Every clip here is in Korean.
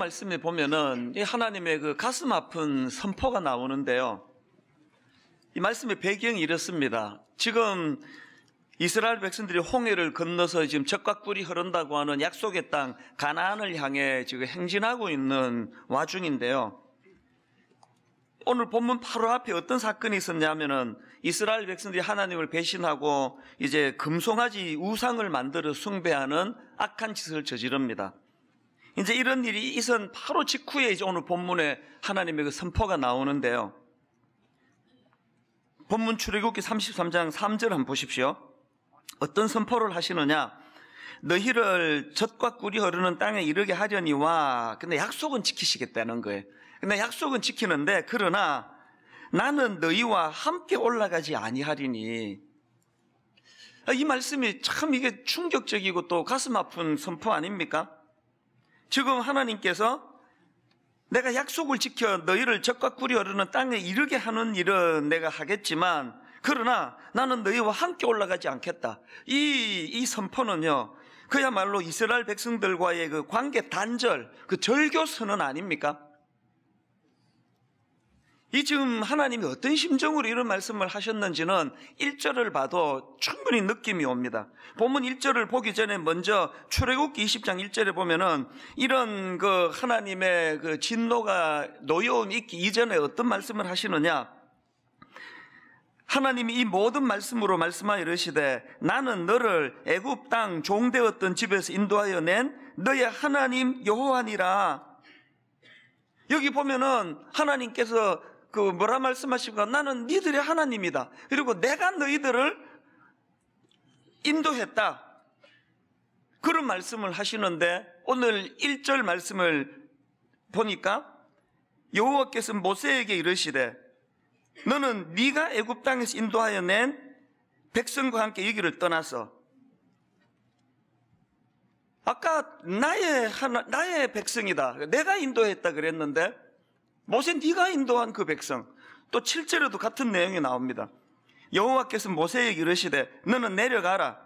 말씀에 보면은 하나님의 그 가슴 아픈 선포가 나오는데요. 이 말씀의 배경이 이렇습니다. 지금 이스라엘 백성들이 홍해를 건너서 지금 적과 꿀이 흐른다고 하는 약속의 땅 가나안을 향해 지금 행진하고 있는 와중인데요. 오늘 본문 바로 앞에 어떤 사건이 있었냐면은 이스라엘 백성들이 하나님을 배신하고 이제 금송아지 우상을 만들어 숭배하는 악한 짓을 저지릅니다. 이제 이런 일이 있은 바로 직후에 이제 오늘 본문에 하나님의 그 선포가 나오는데요. 본문 출애굽기 33장 3절 한번 보십시오. 어떤 선포를 하시느냐? 너희를 젖과 꿀이 흐르는 땅에 이르게 하려니와 근데 약속은 지키시겠다는 거예요. 근데 약속은 지키는데 그러나 나는 너희와 함께 올라가지 아니하리니 아, 이 말씀이 참 이게 충격적이고 또 가슴 아픈 선포 아닙니까? 지금 하나님께서 내가 약속을 지켜 너희를 적과 꿀이 흐르는 땅에 이르게 하는 일은 내가 하겠지만 그러나 나는 너희와 함께 올라가지 않겠다. 이, 이 선포는요, 그야말로 이스라엘 백성들과의 그 관계 단절, 그 절교선언 아닙니까? 이 지금 하나님이 어떤 심정으로 이런 말씀을 하셨는지는 1절을 봐도 충분히 느낌이 옵니다. 본문 1절을 보기 전에 먼저 출애굽기 20장 1절에 보면은 이런 그 하나님의 그 진노가 노여움 있기 이전에 어떤 말씀을 하시느냐? 하나님이 이 모든 말씀으로 말씀하여 이르시되 나는 너를 애굽 땅 종되었던 집에서 인도하여 낸 너의 하나님 여호와니라 여기 보면은 하나님께서 그 뭐라 말씀하십니까? 나는 니들의 하나님이다. 그리고 내가 너희들을 인도했다. 그런 말씀을 하시는데 오늘 1절 말씀을 보니까 여호와께서 모세에게 이르시되 너는 네가 애굽 땅에서 인도하여 낸 백성과 함께 여기를 떠나서 아까 나의 하나, 나의 백성이다. 내가 인도했다 그랬는데 모세 네가 인도한 그 백성. 또 7절에도 같은 내용이 나옵니다. 여호와께서 모세에게 이르시되 너는 내려가라.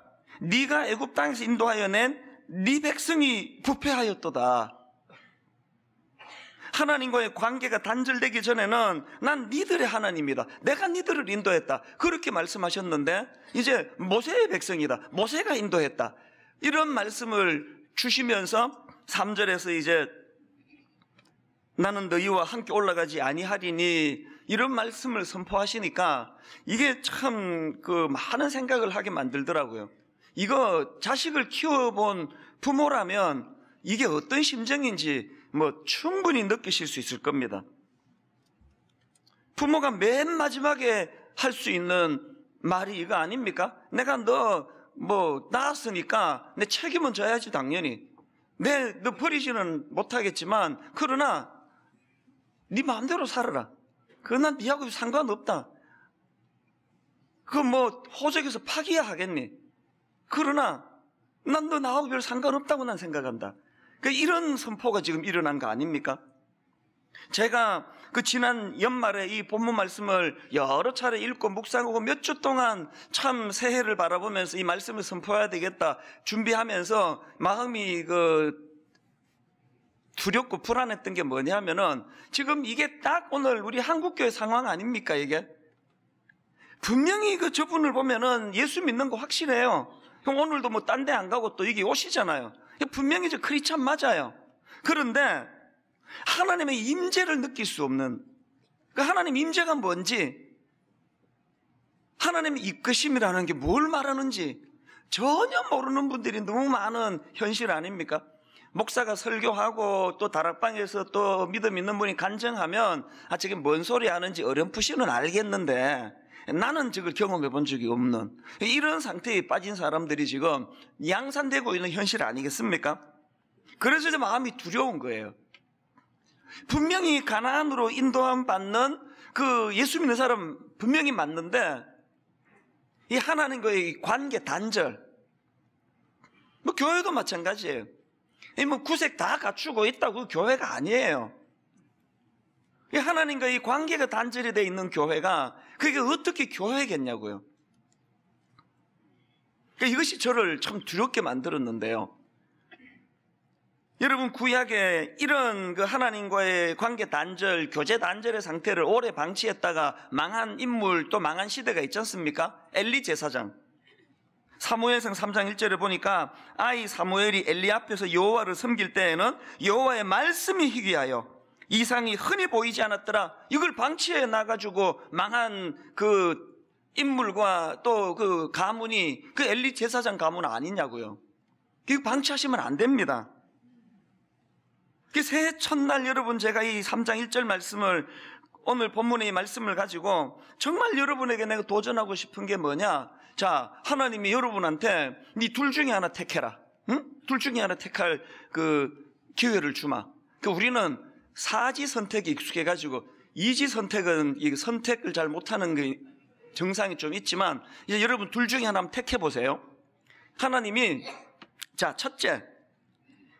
네가 애굽 땅에서 인도하여 낸 네 백성이 부패하였도다. 하나님과의 관계가 단절되기 전에는 난 니들의 하나님이다. 내가 니들을 인도했다. 그렇게 말씀하셨는데 이제 모세의 백성이다. 모세가 인도했다. 이런 말씀을 주시면서 3절에서 이제 나는 너희와 함께 올라가지 아니하리니 이런 말씀을 선포하시니까 이게 참 그 많은 생각을 하게 만들더라고요. 이거 자식을 키워본 부모라면 이게 어떤 심정인지 뭐 충분히 느끼실 수 있을 겁니다. 부모가 맨 마지막에 할 수 있는 말이 이거 아닙니까? 내가 너 뭐 낳았으니까 내 책임은 져야지 당연히. 내 너 버리지는 못하겠지만 그러나 네 마음대로 살아라. 그건 난 니하고 상관없다. 그뭐 호적에서 파기야 하겠니? 그러나 난 너 나하고 별 상관없다고 난 생각한다. 그 이런 선포가 지금 일어난 거 아닙니까? 제가 그 지난 연말에 이 본문 말씀을 여러 차례 읽고 묵상하고 몇 주 동안 참 새해를 바라보면서 이 말씀을 선포해야 되겠다 준비하면서 마음이 그 두렵고 불안했던 게 뭐냐면은 지금 이게 딱 오늘 우리 한국교회 상황 아닙니까 이게? 분명히 그 저분을 보면은 예수 믿는 거 확실해요. 형 오늘도 뭐 딴 데 안 가고 또 여기 오시잖아요. 분명히 저 크리스찬 맞아요. 그런데 하나님의 임재를 느낄 수 없는 그 하나님 임재가 뭔지 하나님의 이끄심이라는 게 뭘 말하는지 전혀 모르는 분들이 너무 많은 현실 아닙니까? 목사가 설교하고 또 다락방에서 또 믿음 있는 분이 간증하면 아, 저게 뭔 소리 하는지 어렴풋이는 알겠는데 나는 저걸 경험해 본 적이 없는 이런 상태에 빠진 사람들이 지금 양산되고 있는 현실 아니겠습니까? 그래서 이제 마음이 두려운 거예요. 분명히 가나안으로 인도함 받는 그 예수 믿는 사람 분명히 맞는데 이 하나님과의 관계 단절 뭐 교회도 마찬가지예요. 뭐 구색 다 갖추고 있다고 그 교회가 아니에요. 하나님과 이 관계가 단절이 되어 있는 교회가 그게 어떻게 교회겠냐고요. 그러니까 이것이 저를 참 두렵게 만들었는데요. 여러분 구약에 이런 그 하나님과의 관계 단절, 교제 단절의 상태를 오래 방치했다가 망한 인물 또 망한 시대가 있지 않습니까? 엘리 제사장. 사무엘상 3장 1절에 보니까 아이 사무엘이 엘리 앞에서 여호와를 섬길 때에는 여호와의 말씀이 희귀하여 이상이 흔히 보이지 않았더라. 이걸 방치해 나가지고 망한 그 인물과 또 그 가문이 그 엘리 제사장 가문 아니냐고요. 이 방치하시면 안 됩니다. 그 새해 첫날 여러분 제가 이 3장 1절 말씀을 오늘 본문의 말씀을 가지고 정말 여러분에게 내가 도전하고 싶은 게 뭐냐? 자, 하나님이 여러분한테 네 둘 중에 하나 택해라. 응? 둘 중에 하나 택할 그 기회를 주마. 그 우리는 사지 선택에 익숙해가지고 이지 선택은 이 선택을 잘 못하는 게 그 정상이 좀 있지만 이제 여러분 둘 중에 하나 택해 보세요. 하나님이 자 첫째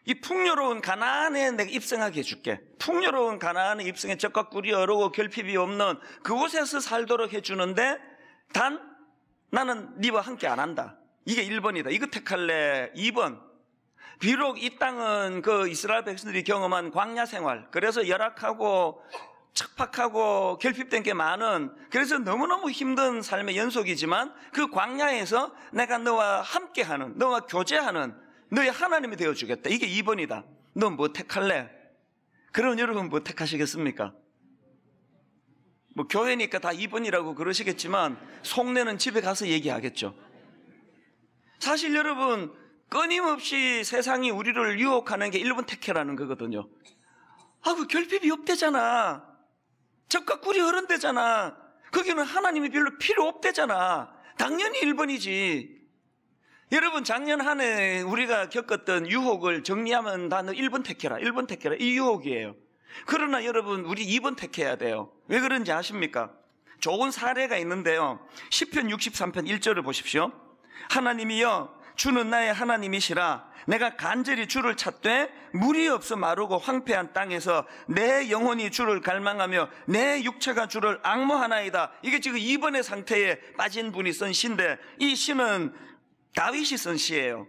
이 풍요로운 가난에 내가 입성하게 해줄게. 풍요로운 가난에 입성에 적과 꿀이 어르고 결핍이 없는 그곳에서 살도록 해주는데 단 나는 네와 함께 안 한다. 이게 1번이다. 이거 택할래. 2번. 비록 이 땅은 그 이스라엘 백성들이 경험한 광야 생활, 그래서 열악하고 척박하고 결핍된 게 많은, 그래서 너무너무 힘든 삶의 연속이지만 그 광야에서 내가 너와 함께 하는, 너와 교제하는 너의 하나님이 되어주겠다. 이게 2번이다. 넌 뭐 택할래? 그럼 여러분 뭐 택하시겠습니까? 뭐 교회니까 다이분이라고 그러시겠지만 속내는 집에 가서 얘기하겠죠. 사실 여러분 끊임없이 세상이 우리를 유혹하는 게 일본 택해라는 거거든요. 아, 그 결핍이 없대잖아. 적과 꿀이 흐른대잖아. 거기는 하나님이 별로 필요 없대잖아. 당연히 일본이지 여러분 작년 한 해 우리가 겪었던 유혹을 정리하면 단는 일본 택해라. 일본 택해라. 이 유혹이에요. 그러나 여러분, 우리 2번 택해야 돼요. 왜 그런지 아십니까? 좋은 사례가 있는데요. 10편 63편 1절을 보십시오. 하나님이여, 주는 나의 하나님이시라. 내가 간절히 주를 찾되 물이 없어 마르고 황폐한 땅에서 내 영혼이 주를 갈망하며 내 육체가 주를 악모하나이다. 이게 지금 2번의 상태에 빠진 분이 쓴 시인데 이 시는 다윗이 쓴 시예요.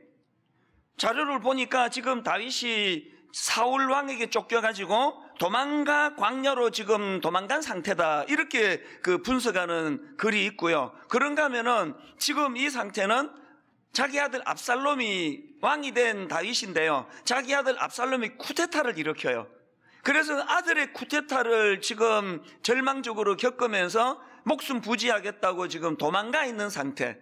자료를 보니까 지금 다윗이 사울 왕에게 쫓겨가지고 도망가 광야로 지금 도망간 상태다. 이렇게 그 분석하는 글이 있고요. 그런가 하면은 지금 이 상태는 자기 아들 압살롬이 왕이 된 다윗인데요. 자기 아들 압살롬이 쿠데타를 일으켜요. 그래서 아들의 쿠데타를 지금 절망적으로 겪으면서 목숨 부지하겠다고 지금 도망가 있는 상태.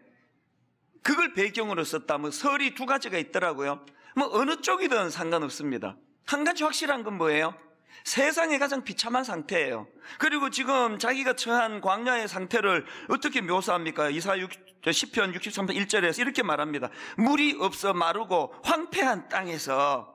그걸 배경으로 썼다. 뭐 설이 두 가지가 있더라고요. 뭐 어느 쪽이든 상관없습니다. 한 가지 확실한 건 뭐예요? 세상에 가장 비참한 상태예요. 그리고 지금 자기가 처한 광야의 상태를 어떻게 묘사합니까? 이사 10편 63편 1절에서 이렇게 말합니다. 물이 없어 마르고 황폐한 땅에서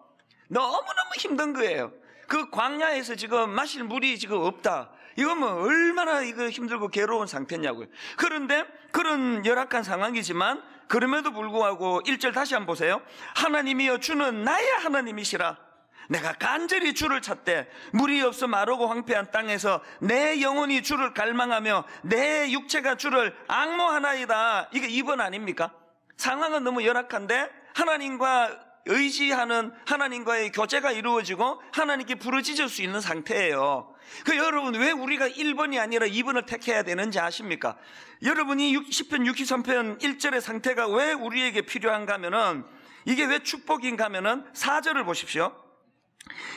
너무너무 힘든 거예요. 그 광야에서 지금 마실 물이 지금 없다. 이건 뭐 얼마나 이거 힘들고 괴로운 상태냐고요. 그런데 그런 열악한 상황이지만 그럼에도 불구하고 1절 다시 한번 보세요. 하나님이여 주는 나의 하나님이시라. 내가 간절히 주를 찾되 물이 없어 마르고 황폐한 땅에서 내 영혼이 주를 갈망하며 내 육체가 주를 악모하나이다. 이게 2번 아닙니까? 상황은 너무 열악한데 하나님과 의지하는 하나님과의 교제가 이루어지고 하나님께 부르짖을 수 있는 상태예요. 그 여러분 왜 우리가 1번이 아니라 2번을 택해야 되는지 아십니까? 여러분이 10편 63편 1절의 상태가 왜 우리에게 필요한가 하면은 이게 왜 축복인가 하면은 4절을 보십시오.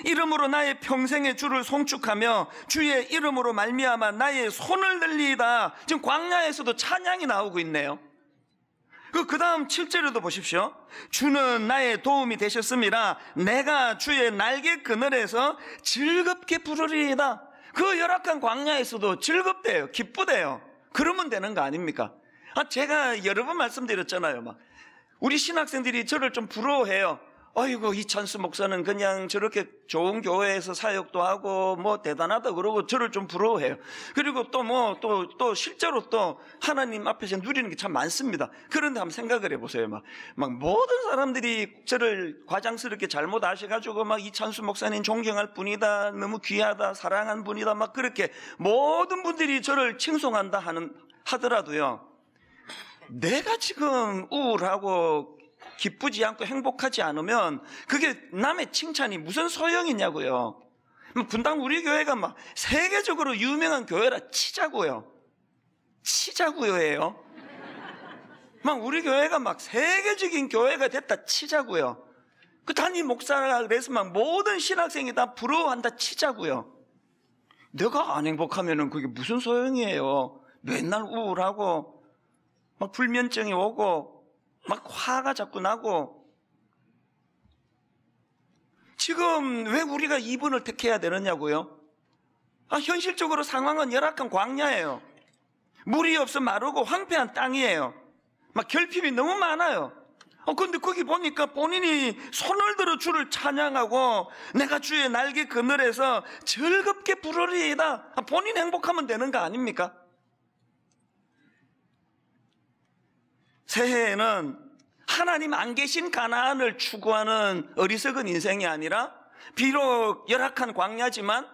이름으로 나의 평생의 주를 송축하며 주의 이름으로 말미암아 나의 손을 늘리다. 지금 광야에서도 찬양이 나오고 있네요. 그, 그 다음 7절에도 보십시오. 주는 나의 도움이 되셨습니다. 내가 주의 날개 그늘에서 즐겁게 부르리이다. 그 열악한 광야에서도 즐겁대요. 기쁘대요. 그러면 되는 거 아닙니까? 아, 제가 여러 번 말씀드렸잖아요. 막. 우리 신학생들이 저를 좀 부러워해요. 어이구 이찬수 목사는 그냥 저렇게 좋은 교회에서 사역도 하고 뭐 대단하다 그러고 저를 좀 부러워해요. 그리고 또 뭐 또 또 실제로 또 하나님 앞에서 누리는 게 참 많습니다. 그런데 한번 생각을 해보세요. 막, 막 모든 사람들이 저를 과장스럽게 잘못 아셔가지고 막 이찬수 목사님 존경할 분이다, 너무 귀하다, 사랑한 분이다, 막 그렇게 모든 분들이 저를 칭송한다 하는 하더라도요. 내가 지금 우울하고 기쁘지 않고 행복하지 않으면 그게 남의 칭찬이 무슨 소용이냐고요. 분당 우리 교회가 막 세계적으로 유명한 교회라 치자고요. 치자고요예요. 막 우리 교회가 막 세계적인 교회가 됐다 치자고요. 그 단임 목사라 그래서 막 모든 신학생이 다 부러워한다 치자고요. 내가 안 행복하면은 그게 무슨 소용이에요. 맨날 우울하고 막 불면증이 오고 막 화가 자꾸 나고 지금 왜 우리가 이분을 택해야 되느냐고요? 아, 현실적으로 상황은 열악한 광야예요. 물이 없어 마르고 황폐한 땅이에요. 막 결핍이 너무 많아요. 어, 근데 거기 보니까 본인이 손을 들어 주를 찬양하고 내가 주의 날개 그늘에서 즐겁게 부르리이다. 아, 본인 행복하면 되는 거 아닙니까? 새해에는 하나님 안 계신 가나안을 추구하는 어리석은 인생이 아니라 비록 열악한 광야지만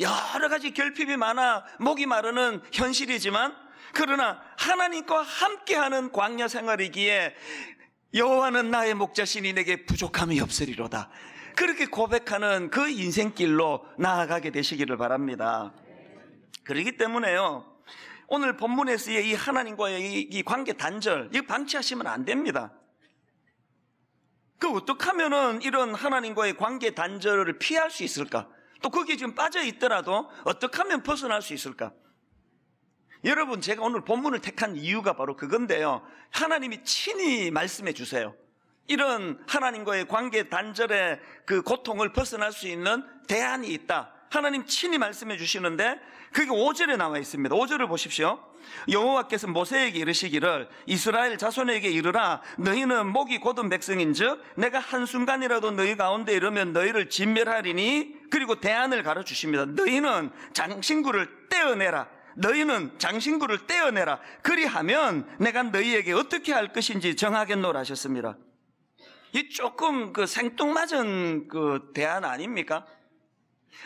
여러 가지 결핍이 많아 목이 마르는 현실이지만 그러나 하나님과 함께하는 광야 생활이기에 여호와는 나의 목자신이 내게 부족함이 없으리로다. 그렇게 고백하는 그 인생길로 나아가게 되시기를 바랍니다. 그러기 때문에요. 오늘 본문에서의 이 하나님과의 이 관계 단절, 이 방치하시면 안 됩니다. 그 어떻게 하면은 이런 하나님과의 관계 단절을 피할 수 있을까? 또 거기에 지금 빠져 있더라도 어떻게 하면 벗어날 수 있을까? 여러분, 제가 오늘 본문을 택한 이유가 바로 그건데요. 하나님이 친히 말씀해 주세요. 이런 하나님과의 관계 단절의 그 고통을 벗어날 수 있는 대안이 있다. 하나님 친히 말씀해 주시는데 그게 5절에 나와 있습니다. 5절을 보십시오. 여호와께서 모세에게 이르시기를 이스라엘 자손에게 이르라 너희는 목이 곧은 백성인즉 내가 한순간이라도 너희 가운데 이르면 너희를 진멸하리니 그리고 대안을 가르 주십니다. 너희는 장신구를 떼어내라. 너희는 장신구를 떼어내라. 그리하면 내가 너희에게 어떻게 할 것인지 정하겠노라 하셨습니다. 이 조금 그 생뚱맞은 그 대안 아닙니까?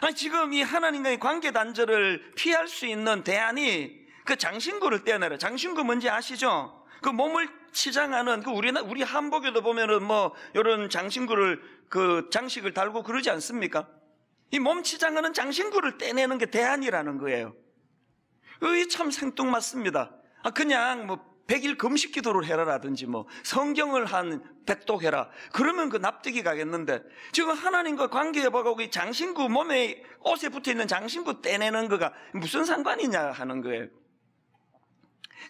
아니, 지금 이 하나님과의 관계 단절을 피할 수 있는 대안이 그 장신구를 떼어내라. 장신구 뭔지 아시죠? 그 몸을 치장하는 그 우리 우리 한복에도 보면은 뭐 이런 장신구를 그 장식을 달고 그러지 않습니까? 이 몸 치장하는 장신구를 떼내는 게 대안이라는 거예요. 이참 생뚱맞습니다. 아 그냥 뭐 백일 금식 기도를 해라라든지 뭐 성경을 한백0독 해라. 그러면 그 납득이 가겠는데 지금 하나님과 관계 해보고이 장신구 몸에 옷에 붙어 있는 장신구 떼내는 거가 무슨 상관이냐 하는 거예요.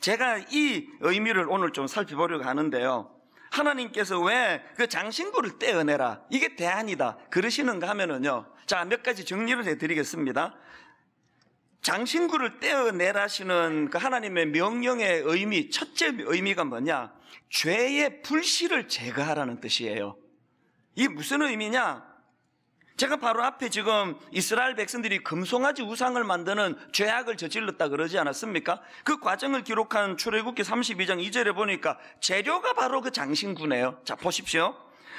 제가 이 의미를 오늘 좀 살펴보려고 하는데요. 하나님께서 왜 그 장신구를 떼어내라. 이게 대안이다. 그러시는가 하면은요. 자, 몇 가지 정리를 해드리겠습니다. 장신구를 떼어내라시는 그 하나님의 명령의 의미, 첫째 의미가 뭐냐? 죄의 불씨를 제거하라는 뜻이에요. 이게 무슨 의미냐? 제가 바로 앞에 지금 이스라엘 백성들이 금송아지 우상을 만드는 죄악을 저질렀다 그러지 않았습니까? 그 과정을 기록한 출애굽기 32장 2절에 보니까 재료가 바로 그 장신구네요. 자 보십시오.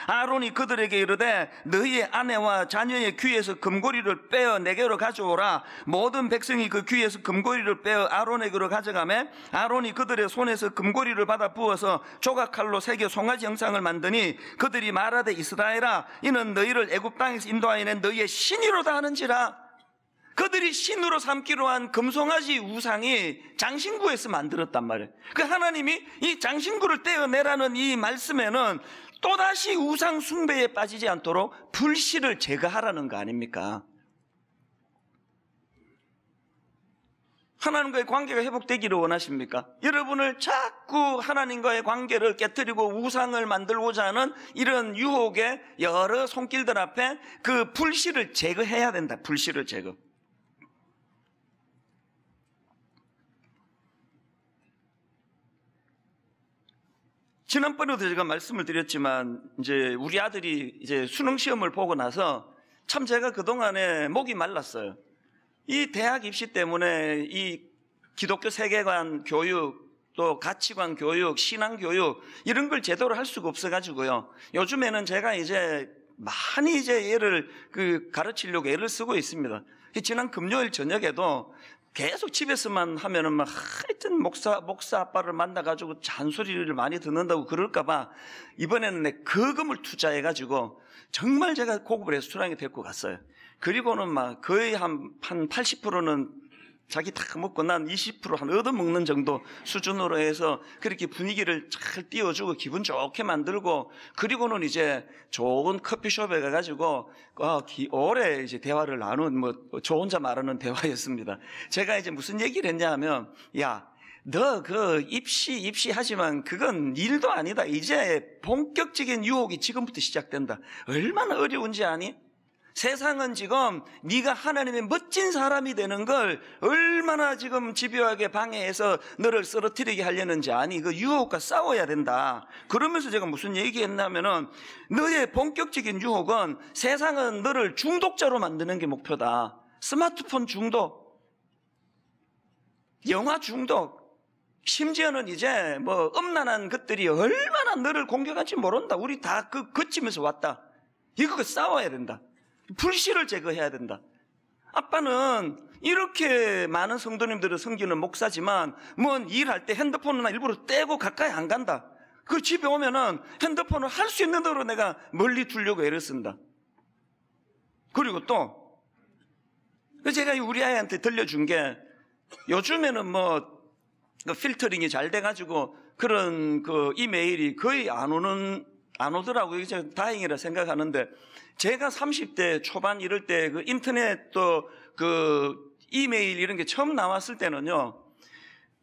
아론이 그들에게 이르되 너희의 아내와 자녀의 귀에서 금고리를 빼어 내게로 가져오라 모든 백성이 그 귀에서 금고리를 빼어 아론에게로 가져가매 아론이 그들의 손에서 금고리를 받아 부어서 조각칼로 새겨 송아지 형상을 만드니 그들이 말하되 이스라엘아 이는 너희를 애굽 땅에서 인도하여낸 너희의 신이로다 하는지라 그들이 신으로 삼기로 한 금송아지 우상이 장신구에서 만들었단 말이에요. 그 하나님이 이 장신구를 떼어내라는 이 말씀에는 또다시 우상 숭배에 빠지지 않도록 불씨를 제거하라는 거 아닙니까? 하나님과의 관계가 회복되기를 원하십니까? 여러분을 자꾸 하나님과의 관계를 깨뜨리고 우상을 만들고자 하는 이런 유혹의 여러 손길들 앞에 그 불씨를 제거해야 된다. 불씨를 제거. 지난번에도 제가 말씀을 드렸지만 이제 우리 아들이 이제 수능 시험을 보고 나서 참 제가 그동안에 목이 말랐어요. 이 대학 입시 때문에 이 기독교 세계관 교육 또 가치관 교육, 신앙 교육 이런 걸 제대로 할 수가 없어 가지고요. 요즘에는 제가 이제 많이 이제 얘를 그 가르치려고 애를 쓰고 있습니다. 지난 금요일 저녁에도 계속 집에서만 하면은 막 하여튼 목사, 목사 아빠를 만나가지고 잔소리를 많이 듣는다고 그럴까봐 이번에는 내 거금을 투자해가지고 정말 제가 고급 레스토랑에 데리고 갔어요. 그리고는 막 거의 한, 한 80%는 자기 다 먹고 난 20%한 얻어먹는 정도 수준으로 해서 그렇게 분위기를 잘 띄워주고 기분 좋게 만들고 그리고는 이제 좋은 커피숍에 가가지고 어, 기, 오래 이제 대화를 나눈 뭐저 뭐 혼자 말하는 대화였습니다. 제가 이제 무슨 얘기를 했냐 하면 야, 너 그 입시 입시 하지만 그건 일도 아니다. 이제 본격적인 유혹이 지금부터 시작된다. 얼마나 어려운지 아니? 세상은 지금 네가 하나님의 멋진 사람이 되는 걸 얼마나 지금 집요하게 방해해서 너를 쓰러뜨리게 하려는지 아니 이거 그 유혹과 싸워야 된다. 그러면서 제가 무슨 얘기했냐면은 너의 본격적인 유혹은 세상은 너를 중독자로 만드는 게 목표다. 스마트폰 중독, 영화 중독, 심지어는 이제 뭐 음란한 것들이 얼마나 너를 공격할지 모른다. 우리 다 그 거치면서 왔다. 이거 싸워야 된다. 불씨를 제거해야 된다. 아빠는 이렇게 많은 성도님들을 섬기는 목사지만 뭔 일할 때 핸드폰이나 일부러 떼고 가까이 안 간다. 그 집에 오면은 핸드폰을 할 수 있는 대로 내가 멀리 두려고 애를 쓴다. 그리고 또 제가 우리 아이한테 들려준 게 요즘에는 뭐 그 필터링이 잘 돼가지고 그런 그 이메일이 거의 안 오는 안 오더라고요. 이제 다행이라 생각하는데 제가 30대 초반 이럴 때 그 인터넷 또그 이메일 이런 게 처음 나왔을 때는요.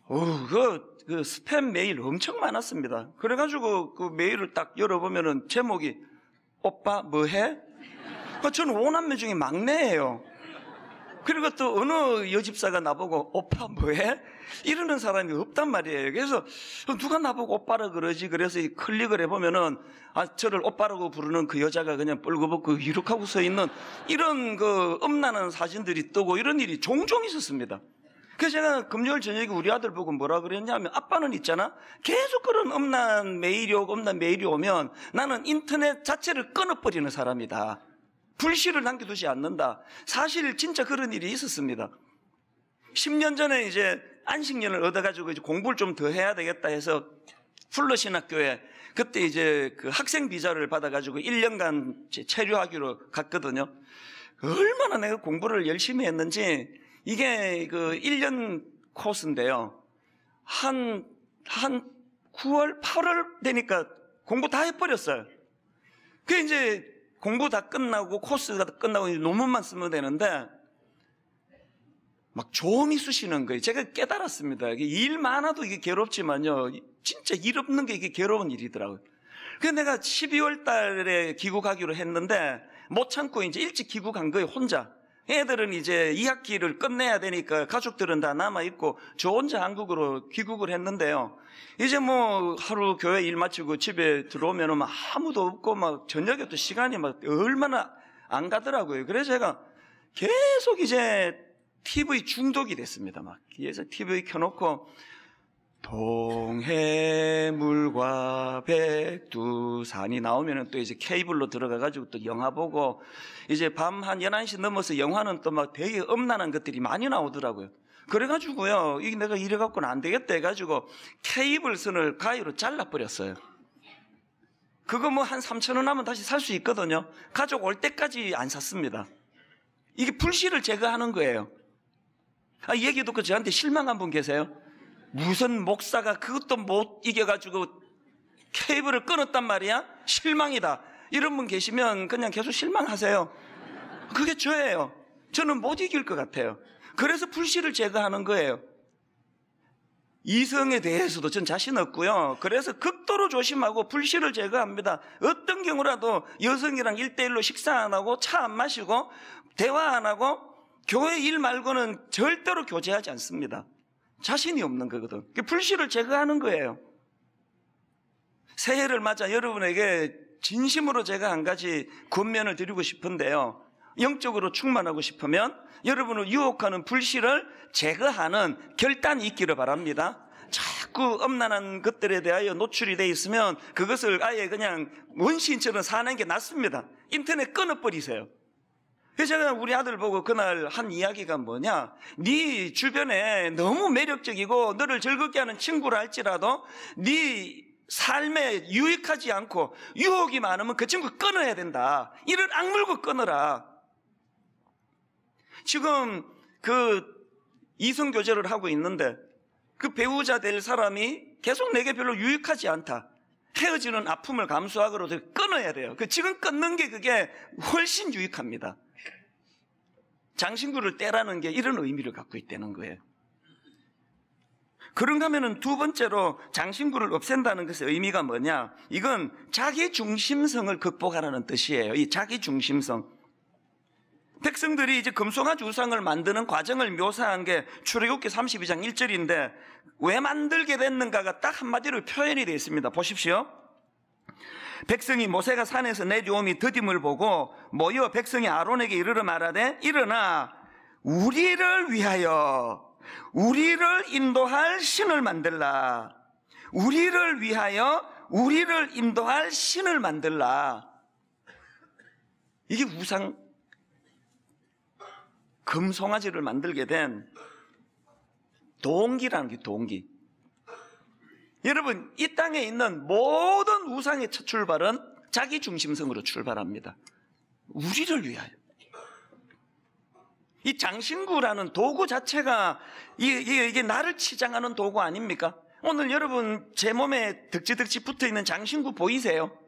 어 그, 그 스팸 메일 엄청 많았습니다. 그래가지고 그 메일을 딱 열어보면은 제목이 오빠 뭐해? 그 저는 오남매 중에 막내예요. 그리고 또 어느 여집사가 나보고 오빠 뭐해? 이러는 사람이 없단 말이에요. 그래서 누가 나보고 오빠라 그러지? 그래서 클릭을 해보면은 아, 저를 오빠라고 부르는 그 여자가 그냥 뻘거벗고 이룩하고 서 있는 이런 그 음란한 사진들이 뜨고 이런 일이 종종 있었습니다. 그래서 제가 금요일 저녁에 우리 아들 보고 뭐라 그랬냐면 아빠는 있잖아 계속 그런 음란 메일이 오고 음란 메일이 오면 나는 인터넷 자체를 끊어버리는 사람이다. 불씨를 남겨두지 않는다. 사실 진짜 그런 일이 있었습니다. 10년 전에 이제 안식년을 얻어가지고 이제 공부를 좀 더 해야 되겠다 해서 플러 신학교에 그때 이제 그 학생 비자를 받아가지고 1년간 체류하기로 갔거든요. 얼마나 내가 공부를 열심히 했는지 이게 그 1년 코스인데요. 한, 한 9월, 8월 되니까 공부 다 해버렸어요. 그 이제 공부 다 끝나고 코스가 다 끝나고 논문만 쓰면 되는데 막 조음이 쑤시는 거예요. 제가 깨달았습니다. 일 많아도 이게 괴롭지만요. 진짜 일 없는 게 이게 괴로운 일이더라고요. 그래서 내가 12월 달에 귀국하기로 했는데 못 참고 이제 일찍 귀국한 거예요. 혼자. 애들은 이제 2학기를 끝내야 되니까 가족들은 다 남아있고 저 혼자 한국으로 귀국을 했는데요. 이제 뭐 하루 교회 일 마치고 집에 들어오면막 아무도 없고 막 저녁에 또 시간이 막 얼마나 안 가더라고요. 그래서 제가 계속 이제 TV 중독이 됐습니다. 막. 계속 TV 켜놓고 동해물과 백두산이 나오면은 또 이제 케이블로 들어가가지고 또 영화 보고 이제 밤 한 11시 넘어서 영화는 또 막 되게 엄란한 것들이 많이 나오더라고요. 그래가지고요, 이게 내가 이래갖고는 안 되겠다 해가지고 케이블선을 가위로 잘라버렸어요. 그거 뭐 한 3천원 하면 다시 살 수 있거든요. 가족 올 때까지 안 샀습니다. 이게 불씨를 제거하는 거예요. 아, 얘기 듣고 그 저한테 실망한 분 계세요? 무슨 목사가 그것도 못 이겨가지고 케이블을 끊었단 말이야? 실망이다. 이런 분 계시면 그냥 계속 실망하세요. 그게 죄예요. 저는 못 이길 것 같아요. 그래서 불씨를 제거하는 거예요. 이성에 대해서도 전 자신 없고요. 그래서 극도로 조심하고 불씨를 제거합니다. 어떤 경우라도 여성이랑 일대일로 식사 안 하고 차 안 마시고 대화 안 하고 교회 일 말고는 절대로 교제하지 않습니다. 자신이 없는 거거든. 불씨를 제거하는 거예요. 새해를 맞아 여러분에게 진심으로 제가 한 가지 권면을 드리고 싶은데요. 영적으로 충만하고 싶으면 여러분을 유혹하는 불씨를 제거하는 결단이 있기를 바랍니다. 자꾸 엄난한 것들에 대하여 노출이 돼 있으면 그것을 아예 그냥 원시인처럼 사는 게 낫습니다. 인터넷 끊어버리세요. 회장은 우리 아들 보고 그날 한 이야기가 뭐냐. 네 주변에 너무 매력적이고 너를 즐겁게 하는 친구를 할지라도 네 삶에 유익하지 않고 유혹이 많으면 그 친구 끊어야 된다. 이를 악물고 끊어라. 지금 그 이성 교제를 하고 있는데 그 배우자 될 사람이 계속 내게 별로 유익하지 않다. 헤어지는 아픔을 감수하고라도 끊어야 돼요. 그 지금 끊는 게 그게 훨씬 유익합니다. 장신구를 떼라는 게 이런 의미를 갖고 있다는 거예요. 그런가 하면두 번째로 장신구를 없앤다는 것의 의미가 뭐냐? 이건 자기 중심성을 극복하라는 뜻이에요. 이 자기 중심성. 백성들이 이제 금송아지 상을 만드는 과정을 묘사한 게 출애굽기 32장 1절인데 왜 만들게 됐는가가 딱 한마디로 표현이 되어 있습니다. 보십시오. 백성이 모세가 산에서 내려옴이 더딤을 보고 모여 백성이 아론에게 이르러 말하되 일어나 우리를 위하여 우리를 인도할 신을 만들라. 우리를 위하여 우리를 인도할 신을 만들라. 이게 우상 금송아지를 만들게 된 동기라는 게 동기. 여러분, 이 땅에 있는 모든 우상의 첫 출발은 자기 중심성으로 출발합니다. 우리를 위하여. 이 장신구라는 도구 자체가 이게, 나를 치장하는 도구 아닙니까? 오늘 여러분 제 몸에 득지득지 붙어 있는 장신구 보이세요?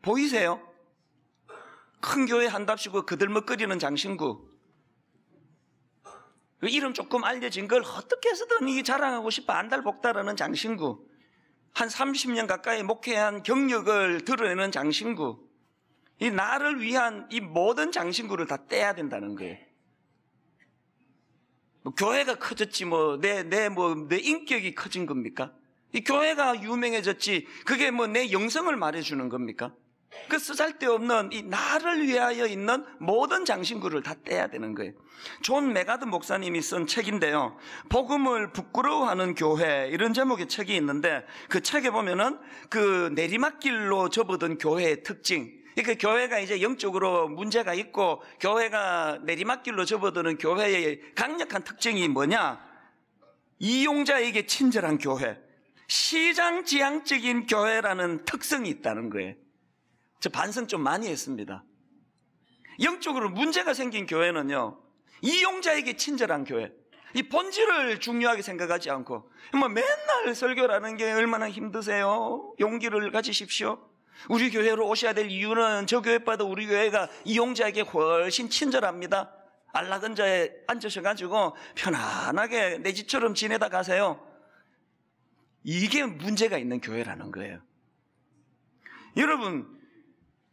보이세요? 큰 교회 한답시고 그들먹거리는 장신구. 그 이름 조금 알려진 걸 어떻게 해서든 이 자랑하고 싶어 안달복달하는 장신구. 한 30년 가까이 목회한 경력을 드러내는 장신구, 이 나를 위한 이 모든 장신구를 다 떼야 된다는 거예요. 뭐 교회가 커졌지 뭐 내 내 뭐내 뭐 인격이 커진 겁니까? 이 교회가 유명해졌지 그게 뭐 내 영성을 말해주는 겁니까? 그 쓰잘데없는 이 나를 위하여 있는 모든 장신구를 다 떼야 되는 거예요. 존 메가드 목사님이 쓴 책인데요. 복음을 부끄러워하는 교회 이런 제목의 책이 있는데 그 책에 보면은 그 내리막길로 접어든 교회의 특징 그러니까 교회가 이제 영적으로 문제가 있고 교회가 내리막길로 접어드는 교회의 강력한 특징이 뭐냐? 이용자에게 친절한 교회, 시장지향적인 교회라는 특성이 있다는 거예요. 저 반성 좀 많이 했습니다. 영적으로 문제가 생긴 교회는요, 이용자에게 친절한 교회. 이 본질을 중요하게 생각하지 않고, 뭐 맨날 설교라는 게 얼마나 힘드세요? 용기를 가지십시오. 우리 교회로 오셔야 될 이유는 저교회보도 우리 교회가 이용자에게 훨씬 친절합니다. 안락은 자에 앉으셔가지고 편안하게 내 집처럼 지내다 가세요. 이게 문제가 있는 교회라는 거예요. 여러분,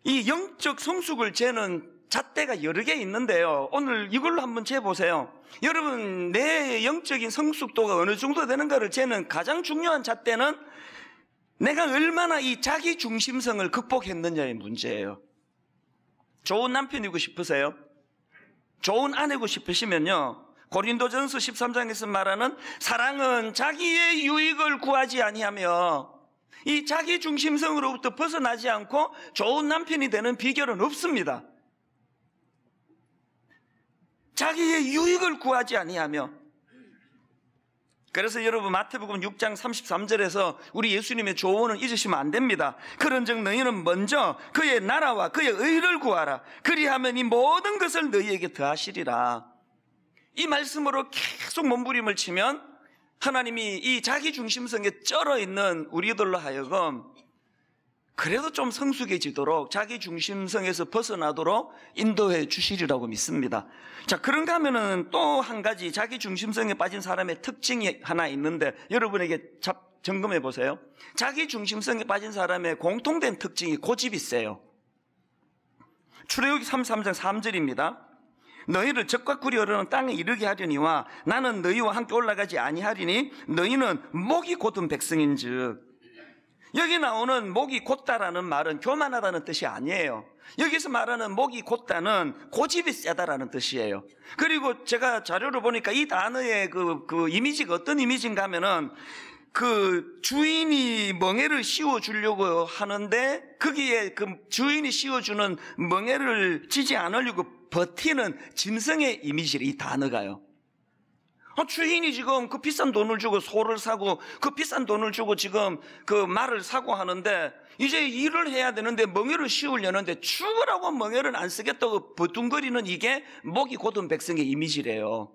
이 영적 성숙을 재는 잣대가 여러 개 있는데요. 오늘 이걸로 한번 재보세요. 여러분, 내 영적인 성숙도가 어느 정도 되는가를 재는 가장 중요한 잣대는 내가 얼마나 이 자기 중심성을 극복했느냐의 문제예요. 좋은 남편이고 싶으세요? 좋은 아내고 싶으시면요. 고린도전서 13장에서 말하는 사랑은 자기의 유익을 구하지 아니하며 이 자기 중심성으로부터 벗어나지 않고 좋은 남편이 되는 비결은 없습니다. 자기의 유익을 구하지 아니하며 그래서 여러분 마태복음 6장 33절에서 우리 예수님의 조언을 잊으시면 안 됩니다. 그런즉 너희는 먼저 그의 나라와 그의 의를 구하라. 그리하면 이 모든 것을 너희에게 더하시리라. 이 말씀으로 계속 몸부림을 치면 하나님이 이 자기 중심성에 쩔어 있는 우리들로 하여금 그래도 좀 성숙해지도록 자기 중심성에서 벗어나도록 인도해 주시리라고 믿습니다. 자, 그런가 하면은 또 한 가지 자기 중심성에 빠진 사람의 특징이 하나 있는데 여러분에게 잡, 점검해 보세요. 자기 중심성에 빠진 사람의 공통된 특징이 고집이 세요. 출애굽기 33장 3절입니다. 너희를 적과 꿀이 흐르는 땅에 이르게 하려니와 나는 너희와 함께 올라가지 아니하리니 너희는 목이 곧은 백성인즉 여기 나오는 목이 곧다라는 말은 교만하다는 뜻이 아니에요. 여기서 말하는 목이 곧다는 고집이 세다라는 뜻이에요. 그리고 제가 자료를 보니까 이 단어의 그, 그 이미지가 어떤 이미지인가 하면은 그 주인이 멍해를 씌워주려고 하는데 거기에 그 주인이 씌워주는 멍해를 지지 않으려고 버티는 짐승의 이미지를 이 단어가요. 아, 주인이 지금 그 비싼 돈을 주고 소를 사고 그 비싼 돈을 주고 지금 그 말을 사고 하는데 이제 일을 해야 되는데 멍해를 씌우려는데 죽으라고 멍해를 안 쓰겠다고 버둥거리는 이게 목이 고든 백성의 이미지래요.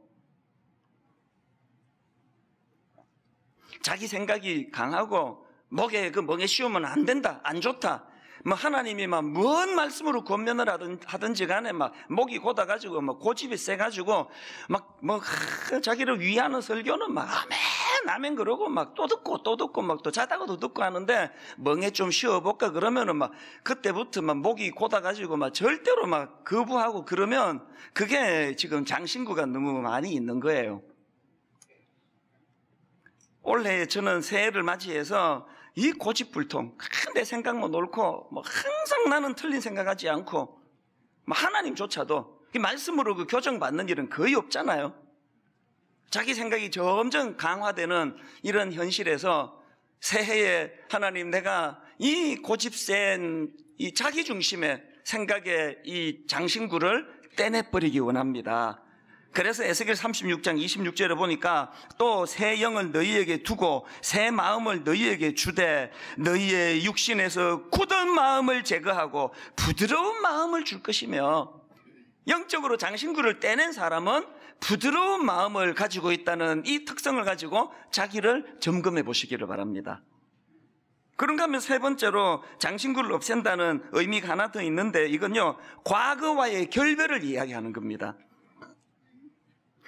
자기 생각이 강하고 목에 그멍에 씌우면 안 된다. 안 좋다. 뭐 하나님이 막무 말씀으로 권면을 하든 하든지 간에 막 목이 고다 가지고 막 고집이 세 가지고 막 뭐 자기를 위하는 설교는 막 아멘 아멘 그러고 막 또 듣고 또 듣고 막 또 자다가도 듣고 하는데 멍에 좀 쉬어 볼까 그러면은 막 그때부터 막 목이 고다 가지고 막 절대로 막 거부하고 그러면 그게 지금 장신구가 너무 많이 있는 거예요. 올해 저는 새해를 맞이해서 이 고집불통, 큰 내 생각만 옳고, 뭐 항상 나는 틀린 생각하지 않고, 뭐 하나님조차도 말씀으로 그 교정받는 일은 거의 없잖아요. 자기 생각이 점점 강화되는 이런 현실에서 새해에 하나님 내가 이 고집센 이 자기 중심의 생각의 이 장신구를 떼내버리기 원합니다. 그래서 에스겔 36장 26절에 보니까 또 새 영을 너희에게 두고 새 마음을 너희에게 주되 너희의 육신에서 굳은 마음을 제거하고 부드러운 마음을 줄 것이며 영적으로 장신구를 떼낸 사람은 부드러운 마음을 가지고 있다는 이 특성을 가지고 자기를 점검해 보시기를 바랍니다. 그런가 하면 세 번째로 장신구를 없앤다는 의미가 하나 더 있는데 이건요, 과거와의 결별을 이야기하는 겁니다.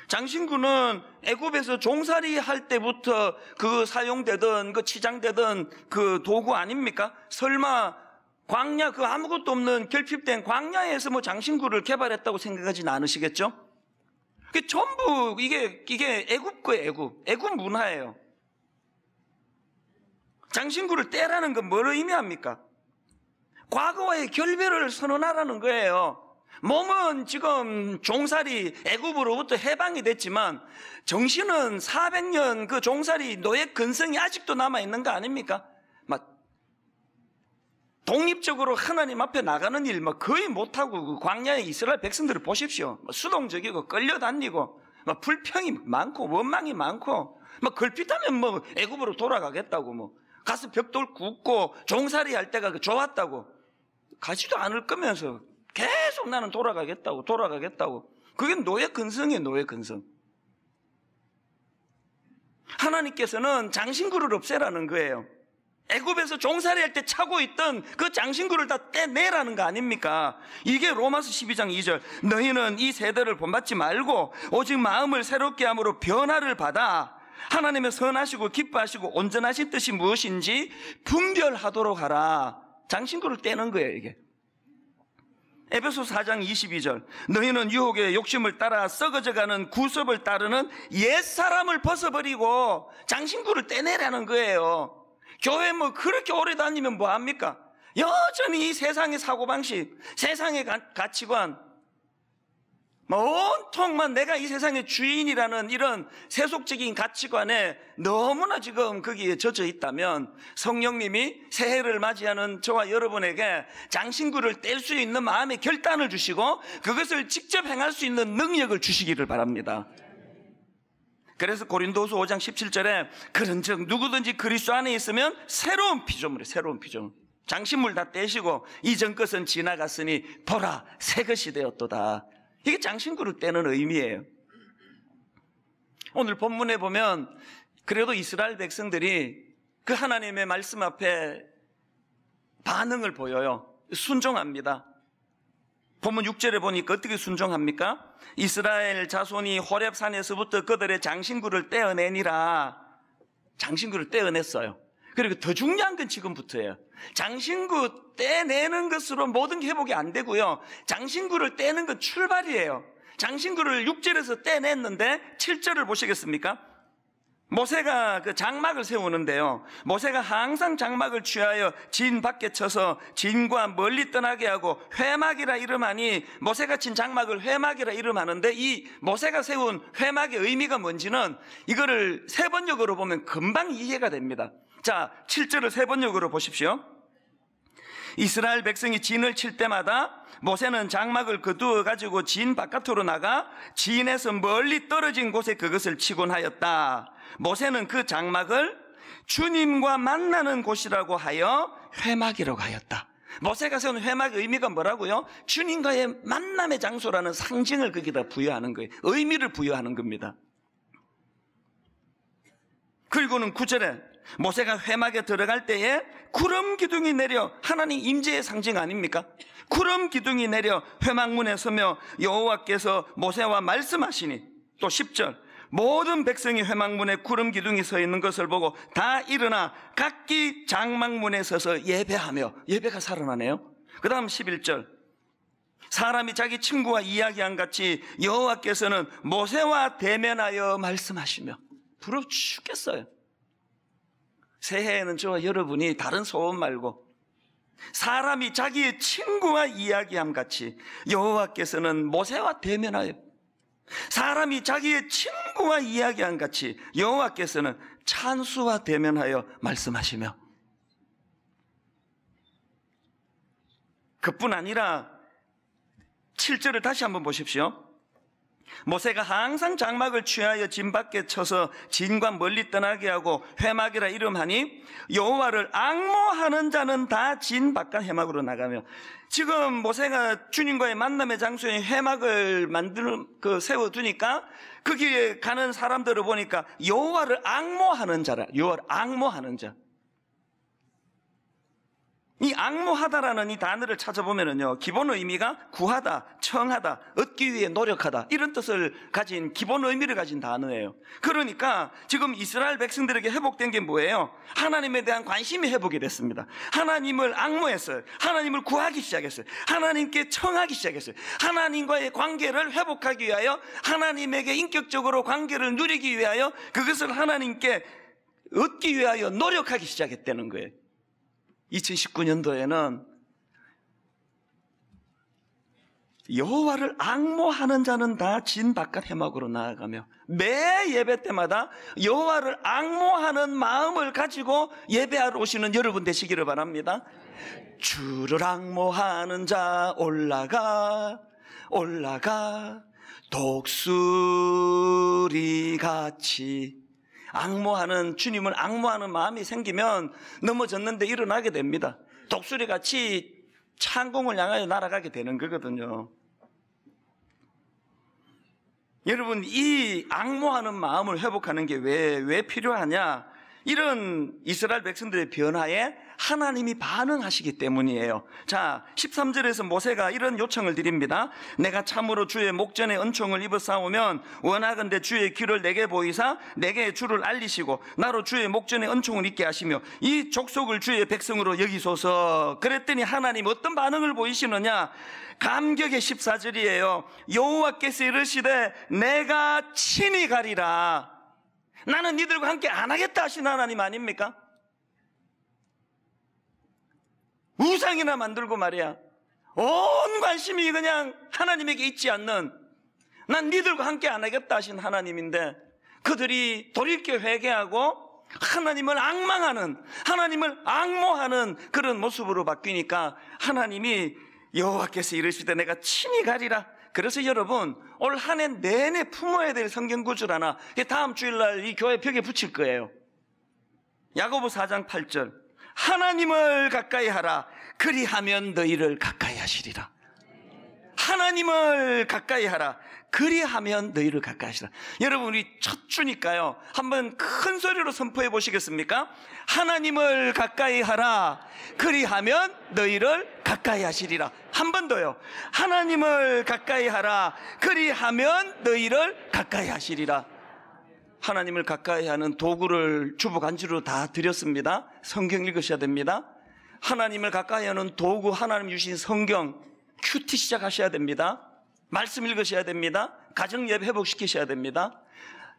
장신구는 애굽에서 종살이 할 때부터 그 사용되던 그 치장되던 그 도구 아닙니까? 설마 광야 그 아무것도 없는 결핍된 광야에서 뭐 장신구를 개발했다고 생각하진 않으시겠죠? 그 전부 이게 이게 애굽 거예요, 애굽. 애굽 문화예요. 장신구를 떼라는 건뭘 의미합니까? 과거와의 결별을 선언하라는 거예요. 몸은 지금 종살이 애굽으로부터 해방이 됐지만 정신은 400년 그 종살이 노예 근성이 아직도 남아 있는 거 아닙니까? 막 독립적으로 하나님 앞에 나가는 일 막 거의 못하고 그 광야의 이스라엘 백성들을 보십시오. 수동적이고 끌려다니고 막 불평이 많고 원망이 많고 막 걸핏하면 뭐 애굽으로 돌아가겠다고 뭐 가서 벽돌 굽고 종살이 할 때가 그 좋았다고 가지도 않을 거면서 계속 나는 돌아가겠다고, 돌아가겠다고. 그게 노예 근성이에요, 노예 근성. 하나님께서는 장신구를 없애라는 거예요. 애굽에서 종살이 할 때 차고 있던 그 장신구를 다 떼내라는 거 아닙니까? 이게 로마서 12장 2절. 너희는 이 세대를 본받지 말고 오직 마음을 새롭게 함으로 변화를 받아 하나님의 선하시고 기뻐하시고 온전하신 뜻이 무엇인지 분별하도록 하라. 장신구를 떼는 거예요, 이게. 에베소 4장 22절 너희는 유혹의 욕심을 따라 썩어져가는 구습을 따르는 옛사람을 벗어버리고 장신구를 떼내라는 거예요 교회 뭐 그렇게 오래 다니면 뭐합니까? 여전히 세상의 사고방식 세상의 가치관 온통만 내가 이 세상의 주인이라는 이런 세속적인 가치관에 너무나 지금 거기에 젖어 있다면 성령님이 새해를 맞이하는 저와 여러분에게 장신구를 뗄 수 있는 마음의 결단을 주시고 그것을 직접 행할 수 있는 능력을 주시기를 바랍니다. 그래서 고린도후서 5장 17절에 그런즉 누구든지 그리스도 안에 있으면 새로운 피조물이 새로운 피조물. 장신물 다 떼시고 이전 것은 지나갔으니 보라 새 것이 되었도다. 이게 장신구를 떼는 의미예요. 오늘 본문에 보면 그래도 이스라엘 백성들이 그 하나님의 말씀 앞에 반응을 보여요. 순종합니다. 본문 6절에 보니까 어떻게 순종합니까? 이스라엘 자손이 호랩산에서부터 그들의 장신구를 떼어내니라. 장신구를 떼어냈어요. 그리고 더 중요한 건 지금부터예요. 장신구 떼내는 것으로 모든 게 회복이 안 되고요. 장신구를 떼는 건 출발이에요. 장신구를 6절에서 떼냈는데 7절을 보시겠습니까? 모세가 그 장막을 세우는데요. 모세가 항상 장막을 취하여 진 밖에 쳐서 진과 멀리 떠나게 하고 회막이라 이름하니 모세가 친 장막을 회막이라 이름하는데 이 모세가 세운 회막의 의미가 뭔지는 이거를 세 번역으로 보면 금방 이해가 됩니다. 자, 7절을 세 번역으로 보십시오. 이스라엘 백성이 진을 칠 때마다 모세는 장막을 거두어 가지고 진 바깥으로 나가 진에서 멀리 떨어진 곳에 그것을 치곤 하였다. 모세는 그 장막을 주님과 만나는 곳이라고 하여 회막이라고 하였다. 모세가 세운 회막의 의미가 뭐라고요? 주님과의 만남의 장소라는 상징을 거기다 부여하는 거예요. 의미를 부여하는 겁니다. 그리고는 구절에 모세가 회막에 들어갈 때에 구름 기둥이 내려 하나님 임재의 상징 아닙니까? 구름 기둥이 내려 회막문에 서며 여호와께서 모세와 말씀하시니 또 10절 모든 백성이 회막문에 구름 기둥이 서 있는 것을 보고 다 일어나 각기 장막문에 서서 예배하며 예배가 살아나네요. 그다음 11절 사람이 자기 친구와 이야기한 같이 여호와께서는 모세와 대면하여 말씀하시며 부러 죽겠어요. 새해에는 저와 여러분이 다른 소원 말고 사람이 자기의 친구와 이야기함 같이 여호와께서는 모세와 대면하여 사람이 자기의 친구와 이야기함 같이 여호와께서는 찬수와 대면하여 말씀하시며 그뿐 아니라 7절을 다시 한번 보십시오. 모세가 항상 장막을 취하여 진 밖에 쳐서 진과 멀리 떠나게 하고 회막이라 이름하니 여호와를 악모하는 자는 다진 바깥 회막으로 나가며 지금 모세가 주님과의 만남의 장소인 회막을 만들 그 세워 두니까 거기에 그 가는 사람들을 보니까 여호와를 악모하는 자라 여호와를 악모하는 자이 악무하다라는 이 단어를 찾아보면요 기본 의미가 구하다, 청하다, 얻기 위해 노력하다, 이런 뜻을 가진, 기본 의미를 가진 단어예요. 그러니까 지금 이스라엘 백성들에게 회복된 게 뭐예요? 하나님에 대한 관심이 회복이 됐습니다. 하나님을 악무했어요. 하나님을 구하기 시작했어요. 하나님께 청하기 시작했어요. 하나님과의 관계를 회복하기 위하여 하나님에게 인격적으로 관계를 누리기 위하여 그것을 하나님께 얻기 위하여 노력하기 시작했다는 거예요. 2019년도에는 여호와를 악모하는 자는 다 진 바깥 해막으로 나아가며 매 예배 때마다 여호와를 악모하는 마음을 가지고 예배하러 오시는 여러분 되시기를 바랍니다. 주를 악모하는 자 올라가 올라가 독수리 같이 악모하는 주님을 악모하는 마음이 생기면 넘어졌는데 일어나게 됩니다. 독수리 같이 창공을 향하여 날아가게 되는 거거든요. 여러분 이 악모하는 마음을 회복하는 게 왜왜 왜 필요하냐? 이런 이스라엘 백성들의 변화에 하나님이 반응하시기 때문이에요. 자, 13절에서 모세가 이런 요청을 드립니다. 내가 참으로 주의 목전에 은총을 입어 싸우면 원하건대 주의 귀를 내게 보이사 내게 주를 알리시고 나로 주의 목전에 은총을 입게 하시며 이 족속을 주의 백성으로 여기소서. 그랬더니 하나님 어떤 반응을 보이시느냐? 감격의 14절이에요. 여호와께서 이르시되 내가 친히 가리라. 나는 니들과 함께 안 하겠다 하신 하나님 아닙니까? 우상이나 만들고 말이야. 온 관심이 그냥 하나님에게 있지 않는 난 니들과 함께 안 하겠다 하신 하나님인데 그들이 돌이켜 회개하고 하나님을 악망하는 하나님을 악모하는 그런 모습으로 바뀌니까 하나님이 여호와께서 이르시되 내가 친히 가리라 그래서 여러분 올 한 해 내내 품어야 될 성경 구절 하나 다음 주일날 이 교회 벽에 붙일 거예요. 야고보 4장 8절 하나님을 가까이 하라 그리하면 너희를 가까이 하시리라. 하나님을 가까이 하라 그리하면 너희를 가까이 하시라. 여러분, 우리 첫 주니까요. 한번 큰 소리로 선포해 보시겠습니까? 하나님을 가까이 하라. 그리하면 너희를 가까이 하시리라. 한 번 더요. 하나님을 가까이 하라. 그리하면 너희를 가까이 하시리라. 하나님을 가까이 하는 도구를 주부 간지로 다 드렸습니다. 성경 읽으셔야 됩니다. 하나님을 가까이 하는 도구, 하나님 주신 성경, 큐티 시작하셔야 됩니다. 말씀 읽으셔야 됩니다. 가정예배 회복시키셔야 됩니다.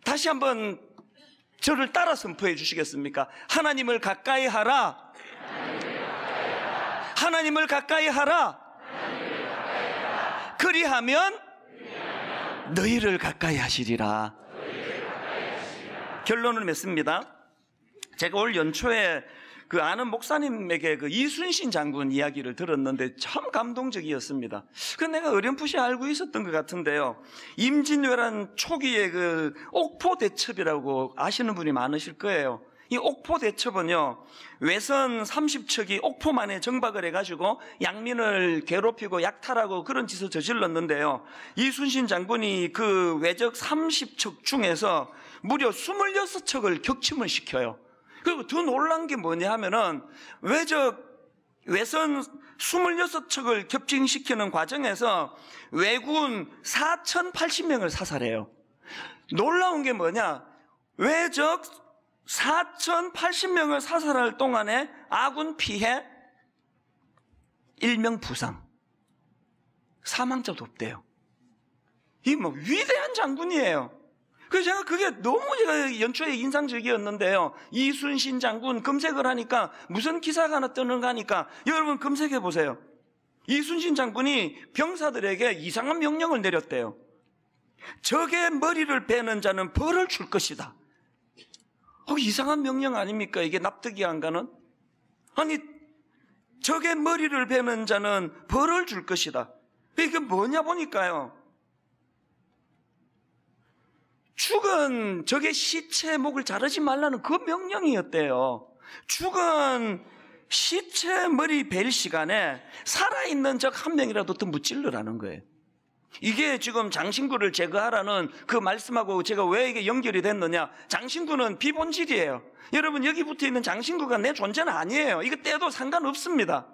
다시 한번 저를 따라 선포해 주시겠습니까? 하나님을 가까이 하라. 하나님을 가까이 하라. 그리하면 너희를 가까이 하시리라. 결론을 맺습니다. 제가 올 연초에 그 아는 목사님에게 그 이순신 장군 이야기를 들었는데 참 감동적이었습니다. 그 내가 어렴풋이 알고 있었던 것 같은데요. 임진왜란 초기에 그 옥포 대첩이라고 아시는 분이 많으실 거예요. 이 옥포 대첩은요, 외선 30척이 옥포만에 정박을 해가지고 양민을 괴롭히고 약탈하고 그런 짓을 저질렀는데요. 이순신 장군이 그 외적 30척 중에서 무려 26척을 격침을 시켜요. 그리고 더 놀란 게 뭐냐 하면은 외적 외선 26척을 격증시키는 과정에서 외군 4,080명을 사살해요. 놀라운 게 뭐냐? 외적 4,080명을 사살할 동안에 아군 피해, 일명 부상, 사망자도 없대요. 이 뭐 위대한 장군이에요. 그래서 제가 그게 너무 제가 연초에 인상적이었는데요. 이순신 장군 검색을 하니까 무슨 기사가 하나 뜨는가 하니까 여러분 검색해 보세요. 이순신 장군이 병사들에게 이상한 명령을 내렸대요. 적의 머리를 베는 자는 벌을 줄 것이다. 어, 이상한 명령 아닙니까? 이게 납득이 안 가는? 아니, 적의 머리를 베는 자는 벌을 줄 것이다. 이게 뭐냐 보니까요. 죽은 적의 시체 목을 자르지 말라는 그 명령이었대요. 죽은 시체 머리 벨 시간에 살아있는 적 한 명이라도 더 무찔러라는 거예요. 이게 지금 장신구를 제거하라는 그 말씀하고 제가 왜 이게 연결이 됐느냐. 장신구는 비본질이에요. 여러분, 여기 붙어 있는 장신구가 내 존재는 아니에요. 이거 때도 상관없습니다.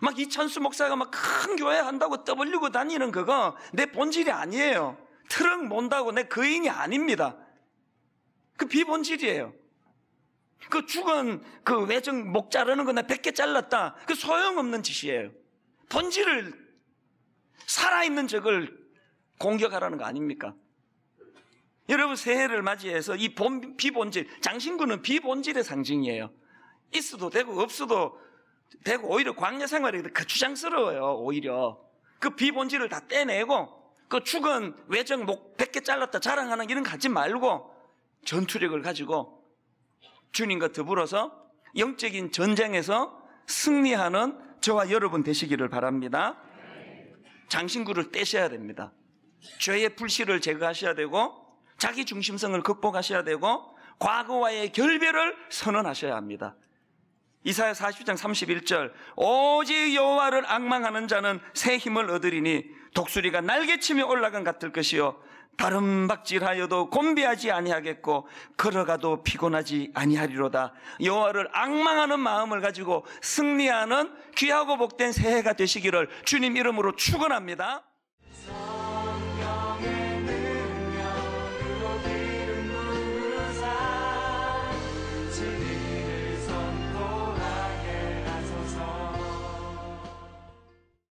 막 이천수 목사가 막 큰 교회 한다고 떠벌리고 다니는 그거 내 본질이 아니에요. 트럭 몬다고 내 거인이 아닙니다. 그 비본질이에요. 그 죽은 그 외정 목 자르는 거나 100개 잘랐다. 그 소용없는 짓이에요. 본질을 살아있는 적을 공격하라는 거 아닙니까? 여러분 새해를 맞이해서 이 본, 비본질, 장신구는 비본질의 상징이에요. 있어도 되고 없어도 되고 오히려 광야 생활이 그 주장스러워요. 오히려 그 비본질을 다 떼내고 그 죽은 외적 목 100개 잘랐다 자랑하는 이런 갖지 말고 전투력을 가지고 주님과 더불어서 영적인 전쟁에서 승리하는 저와 여러분 되시기를 바랍니다. 장신구를 떼셔야 됩니다. 죄의 불씨를 제거하셔야 되고 자기 중심성을 극복하셔야 되고 과거와의 결별을 선언하셔야 합니다. 이사야 40장 31절 오직 여호와를 악망하는 자는 새 힘을 얻으리니 독수리가 날개치며 올라간 같을 것이요 다른박질하여도 곤비하지 아니하겠고 걸어가도 피곤하지 아니하리로다 여호와를 악망하는 마음을 가지고 승리하는 귀하고 복된 새해가 되시기를 주님 이름으로 축원합니다.